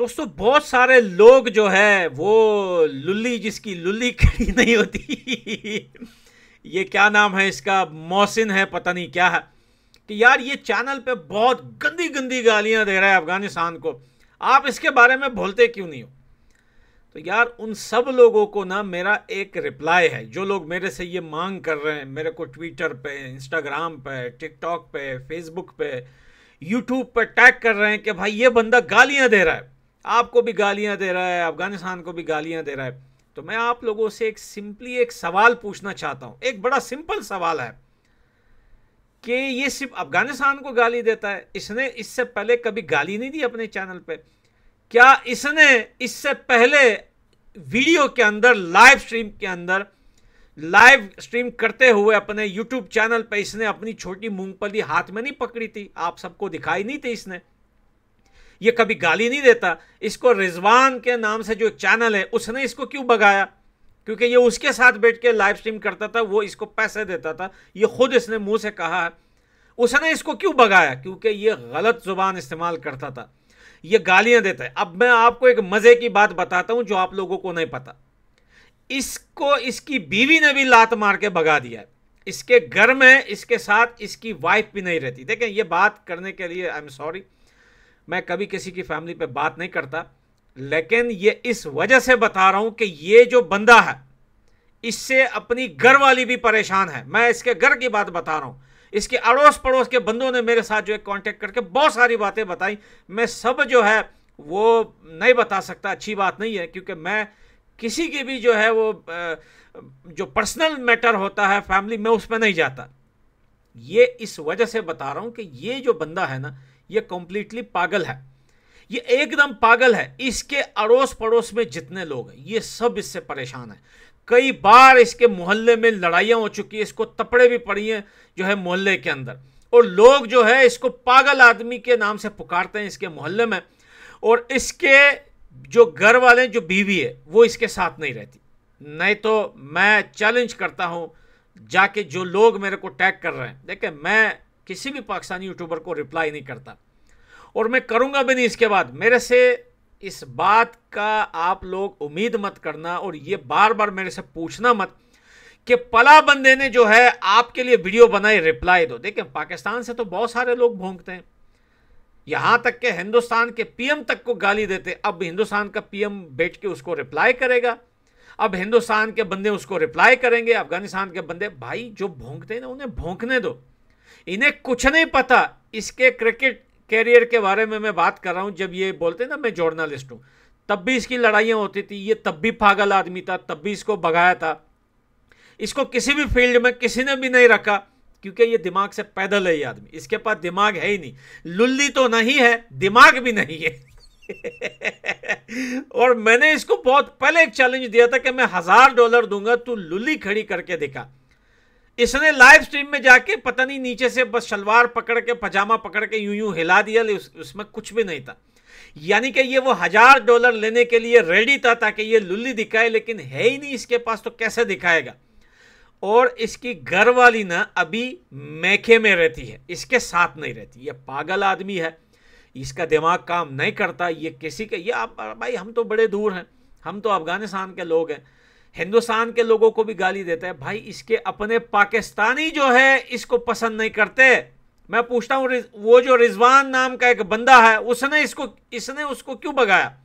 दोस्तों बहुत सारे लोग जो है वो लुल्ली जिसकी लुल्ली खड़ी नहीं होती ये क्या नाम है इसका मोहसिन है पता नहीं क्या है कि यार ये चैनल पे बहुत गंदी गंदी गालियां दे रहा है अफगानिस्तान को आप इसके बारे में बोलते क्यों नहीं हो तो यार उन सब लोगों को ना मेरा एक रिप्लाई है जो लोग मेरे से ये मांग कर रहे हैं मेरे को ट्विटर पे इंस्टाग्राम पे टिकटॉक पे फेसबुक पे यूट्यूब पे टैग कर रहे हैं कि भाई ये बंदा गालियां दे रहा है आपको भी गालियाँ दे रहा है अफगानिस्तान को भी गालियाँ दे रहा है तो मैं आप लोगों से एक सिंपली एक सवाल पूछना चाहता हूँ एक बड़ा सिंपल सवाल है कि ये सिर्फ अफगानिस्तान को गाली देता है इसने इससे पहले कभी गाली नहीं दी अपने चैनल पर क्या इसने इससे पहले वीडियो के अंदर लाइव स्ट्रीम के अंदर लाइव स्ट्रीम करते हुए अपने यूट्यूब चैनल पर इसने अपनी छोटी मूंगफली हाथ में नहीं पकड़ी थी आप सबको दिखाई नहीं थी इसने ये कभी गाली नहीं देता इसको रिजवान के नाम से जो एक चैनल है उसने इसको क्यों भगाया क्योंकि ये उसके साथ बैठ के लाइव स्ट्रीम करता था वो इसको पैसे देता था ये खुद इसने मुंह से कहा है उसने इसको क्यों भगाया क्योंकि ये गलत जुबान इस्तेमाल करता था ये गालियां देता है अब मैं आपको एक मज़े की बात बताता हूं जो आप लोगों को नहीं पता इसको इसकी बीवी ने भी लात मार के भगा दिया इसके घर में इसके साथ इसकी वाइफ भी नहीं रहती देखें यह बात करने के लिए आई एम सॉरी मैं कभी किसी की फैमिली पे बात नहीं करता लेकिन ये इस वजह से बता रहा हूं कि ये जो बंदा है इससे अपनी घर वाली भी परेशान है मैं इसके घर की बात बता रहा हूं इसके अड़ोस पड़ोस के बंदों ने मेरे साथ जो है कांटेक्ट करके बहुत सारी बातें बताई मैं सब जो है वो नहीं बता सकता अच्छी बात नहीं है क्योंकि मैं किसी की भी जो है वो जो पर्सनल मैटर होता है फैमिली में उसमें नहीं जाता ये इस वजह से बता रहा हूँ कि ये जो बंदा है ना यह कंप्लीटली पागल है ये एकदम पागल है इसके अड़ोस पड़ोस में जितने लोग हैं ये सब इससे परेशान है कई बार इसके मोहल्ले में लड़ाइयाँ हो चुकी है इसको तपड़े भी पड़ी हैं जो है मोहल्ले के अंदर और लोग जो है इसको पागल आदमी के नाम से पुकारते हैं इसके मोहल्ले में और इसके जो घर वाले जो बीवी है वो इसके साथ नहीं रहती नहीं तो मैं चैलेंज करता हूँ जाके जो लोग मेरे को टैग कर रहे हैं देखिए मैं किसी भी पाकिस्तानी यूट्यूबर को रिप्लाई नहीं करता और मैं करूंगा भी नहीं इसके बाद मेरे से इस बात का आप लोग उम्मीद मत करना और ये बार बार मेरे से पूछना मत कि पला बंदे ने जो है आपके लिए वीडियो बनाई रिप्लाई दो देखें पाकिस्तान से तो बहुत सारे लोग भोंगते हैं यहां तक के हिंदुस्तान के पीएम तक को गाली देते अब हिंदुस्तान का पीएम बैठ के उसको रिप्लाई करेगा अब हिंदुस्तान के बंदे उसको रिप्लाई करेंगे अफगानिस्तान के बंदे भाई जो भोंगते हैं ना उन्हें भोंकने दो इन्हें कुछ नहीं पता इसके क्रिकेट कैरियर के बारे में मैं बात कर रहा हूं जब ये बोलते ना मैं जर्नलिस्ट हूं तब भी इसकी लड़ाइयाँ होती थी ये तब भी पागल आदमी था तब भी इसको भगाया था इसको किसी भी फील्ड में किसी ने भी नहीं रखा क्योंकि ये दिमाग से पैदल है ये आदमी इसके पास दिमाग है ही नहीं लुल्ली तो नहीं है दिमाग भी नहीं है और मैंने इसको बहुत पहले एक चैलेंज दिया था कि मैं हजार डॉलर दूंगा तू लुल्ली खड़ी करके दिखा इसने लाइव स्ट्रीम में जाके पता नहीं नीचे से बस शलवार पकड़ के पजामा पकड़ के यूं यूं हिला दिया उस, उसमें कुछ भी नहीं था यानी कि ये वो हजार डॉलर लेने के लिए रेडी था ताकि ये लुल्ली दिखाए लेकिन है ही नहीं इसके पास तो कैसे दिखाएगा और इसकी घर वाली ना अभी मैके में रहती है इसके साथ नहीं रहती ये पागल आदमी है इसका दिमाग काम नहीं करता ये किसी के ये आप भाई हम तो बड़े दूर हैं हम तो अफगानिस्तान के लोग हैं हिंदुस्तान के लोगों को भी गाली देता है भाई इसके अपने पाकिस्तानी जो है इसको पसंद नहीं करते मैं पूछता हूँ वो जो रिजवान नाम का एक बंदा है उसने इसको इसने उसको क्यों बगाया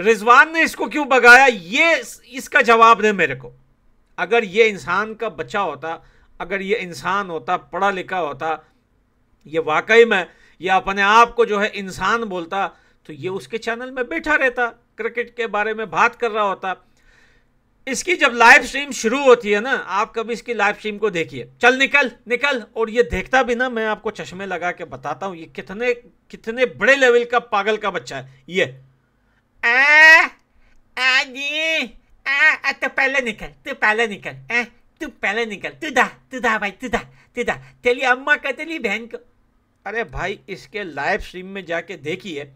रिजवान ने इसको क्यों बगाया ये इसका जवाब दे मेरे को अगर ये इंसान का बच्चा होता अगर ये इंसान होता पढ़ा लिखा होता ये वाकई में यह अपने आप को जो है इंसान बोलता तो ये उसके चैनल में बैठा रहता क्रिकेट के बारे में बात कर रहा होता इसकी जब लाइव स्ट्रीम शुरू होती है ना आप कभी इसकी लाइव स्ट्रीम को देखिए चल निकल निकल और ये देखता भी ना मैं आपको चश्मे लगा के बताता हूँ ये कितने कितने बड़े लेवल का पागल का बच्चा है ये आ, आ जी आ, आ तो पहले निकल तू पहले निकल आ, तू पहले निकल तू दा तू दा भाई तू दा तू दा तेली अम्मा का तेली बहन को अरे भाई इसके लाइव स्ट्रीम में जाके देखिए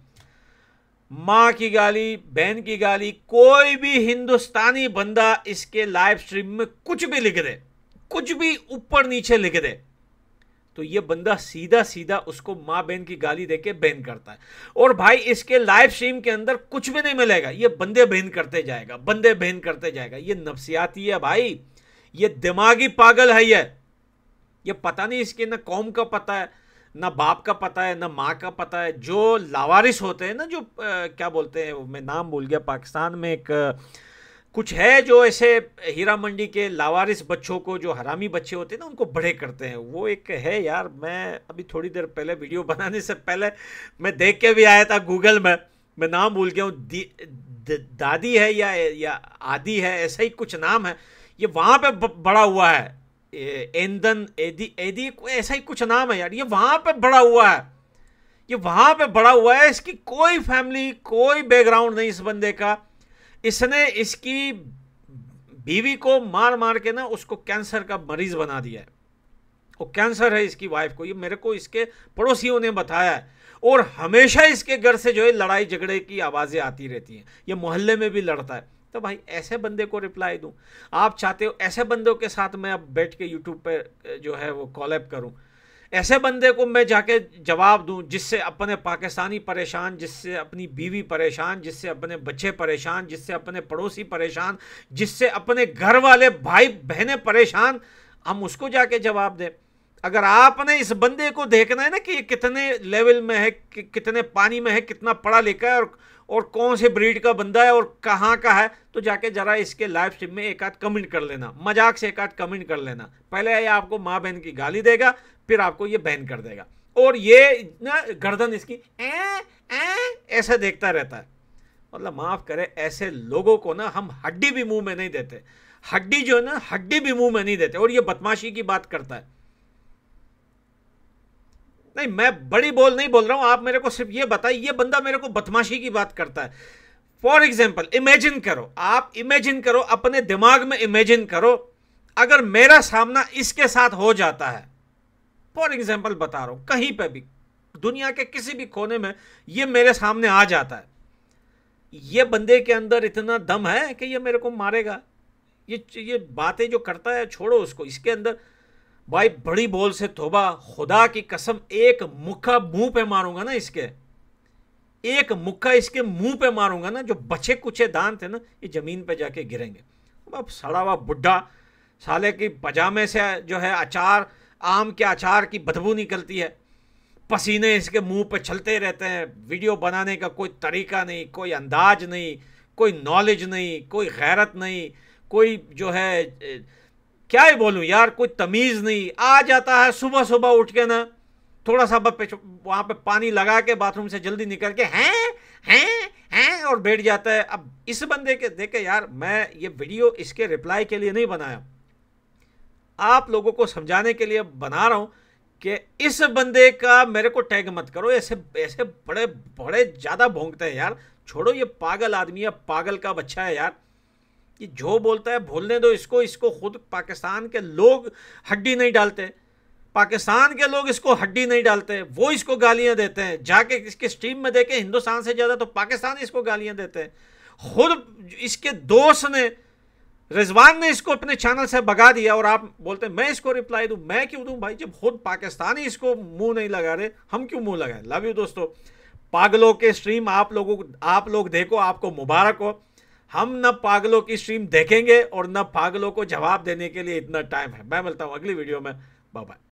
माँ की गाली बहन की गाली कोई भी हिंदुस्तानी बंदा इसके लाइव स्ट्रीम में कुछ भी लिख दे कुछ भी ऊपर नीचे लिख दे तो ये बंदा सीधा सीधा उसको माँ बहन की गाली देके बैन करता है और भाई इसके लाइव स्ट्रीम के अंदर कुछ भी नहीं मिलेगा ये बंदे बहन करते जाएगा बंदे बहन करते जाएगा ये नफसियाती है भाई ये दिमागी पागल है ये ये पता नहीं इसके ना कौम का पता है ना बाप का पता है ना माँ का पता है जो लावारिस होते हैं ना जो आ, क्या बोलते हैं मैं नाम भूल गया पाकिस्तान में एक कुछ है जो ऐसे हीरा मंडी के लावारिस बच्चों को जो हरामी बच्चे होते हैं ना उनको बड़े करते हैं वो एक है यार मैं अभी थोड़ी देर पहले वीडियो बनाने से पहले मैं देख के भी आया था गूगल में मैं नाम भूल गया हूँ दादी है या या आदि है ऐसा ही कुछ नाम है ये वहाँ पे बड़ा हुआ है एंदन एदी एदी ऐसा ही कुछ नाम है यार ये वहाँ पे बड़ा हुआ है ये वहाँ पे बड़ा हुआ है इसकी कोई फैमिली कोई बैकग्राउंड नहीं इस बंदे का इसने इसकी बीवी को मार मार के ना उसको कैंसर का मरीज बना दिया है वो कैंसर है इसकी वाइफ को ये मेरे को इसके पड़ोसियों ने बताया है और हमेशा इसके घर से जो है लड़ाई झगड़े की आवाज़ें आती रहती हैं ये मोहल्ले में भी लड़ता है तो भाई ऐसे बंदे को रिप्लाई दूँ आप चाहते हो ऐसे बंदों के साथ मैं अब बैठ के यूट्यूब पर जो है वो कॉलेप करूँ ऐसे बंदे को मैं जाके जवाब दूं जिससे अपने पाकिस्तानी परेशान जिससे अपनी बीवी परेशान जिससे अपने बच्चे परेशान जिससे अपने पड़ोसी परेशान जिससे अपने घर वाले भाई बहनें परेशान हम उसको जाके जवाब दें अगर आपने इस बंदे को देखना है ना कि ये कितने लेवल में है कि कितने पानी में है कितना पढ़ा लिखा है और और कौन से ब्रीड का बंदा है और कहाँ का है तो जाके ज़रा इसके लाइव स्ट्रीम में एक आध कमेंट कर लेना मजाक से एक आध कमेंट कर लेना पहले ये आपको माँ बहन की गाली देगा फिर आपको ये बैन कर देगा और ये ना गर्दन इसकी ए, ऐसा देखता रहता है मतलब माफ़ करे ऐसे लोगों को ना हम हड्डी भी मुंह में नहीं देते हड्डी जो है ना हड्डी भी मुंह में नहीं देते और ये बदमाशी की बात करता है नहीं मैं बड़ी बोल नहीं बोल रहा हूँ आप मेरे को सिर्फ ये बताइए ये बंदा मेरे को बदमाशी की बात करता है फॉर एग्जाम्पल इमेजिन करो आप इमेजिन करो अपने दिमाग में इमेजिन करो अगर मेरा सामना इसके साथ हो जाता है फॉर एग्जाम्पल बता रहा हूं कहीं पर भी दुनिया के किसी भी कोने में ये मेरे सामने आ जाता है ये बंदे के अंदर इतना दम है कि ये मेरे को मारेगा ये ये बातें जो करता है छोड़ो उसको इसके अंदर भाई बड़ी बोल से तोबा खुदा की कसम एक मुक्का मुंह पे मारूंगा ना इसके एक मुक्का इसके मुंह पे मारूंगा ना जो बचे कुचे दान थे ना ये जमीन पे जाके गिरेंगे अब सड़ा हुआ बुढ़ा साले की पजामे से जो है अचार आम के अचार की बदबू निकलती है पसीने इसके मुंह पे चलते रहते हैं वीडियो बनाने का कोई तरीका नहीं कोई अंदाज नहीं कोई नॉलेज नहीं कोई गैरत नहीं कोई जो है क्या ही बोलूं यार कोई तमीज़ नहीं आ जाता है सुबह सुबह उठ के ना थोड़ा सा वहां पे पानी लगा के बाथरूम से जल्दी निकल के हैं हैं हैं और बैठ जाता है अब इस बंदे के देखे यार मैं ये वीडियो इसके रिप्लाई के लिए नहीं बनाया आप लोगों को समझाने के लिए बना रहा हूं कि इस बंदे का मेरे को टैग मत करो ऐसे ऐसे बड़े बड़े ज़्यादा भोंगते हैं यार छोड़ो ये पागल आदमी है पागल का बच्चा है यार कि जो बोलता है भूलने दो इसको इसको खुद पाकिस्तान के लोग हड्डी नहीं डालते पाकिस्तान के लोग इसको हड्डी नहीं डालते वो इसको गालियां देते हैं जाके इसके स्ट्रीम में देखें हिंदुस्तान से ज़्यादा तो पाकिस्तान इसको गालियां देते हैं खुद इसके दोस्त ने रिजवान ने इसको अपने चैनल से भगा दिया और आप बोलते हैं मैं इसको रिप्लाई दूँ मैं क्यों दूँ भाई जब खुद पाकिस्तानी इसको मुँह नहीं लगा रहे हम क्यों मुँह लगाएं लव यू दोस्तों पागलों के स्ट्रीम आप लोगों आप लोग देखो आपको मुबारक हो हम न पागलों की स्ट्रीम देखेंगे और न पागलों को जवाब देने के लिए इतना टाइम है मैं मिलता हूं अगली वीडियो में बाय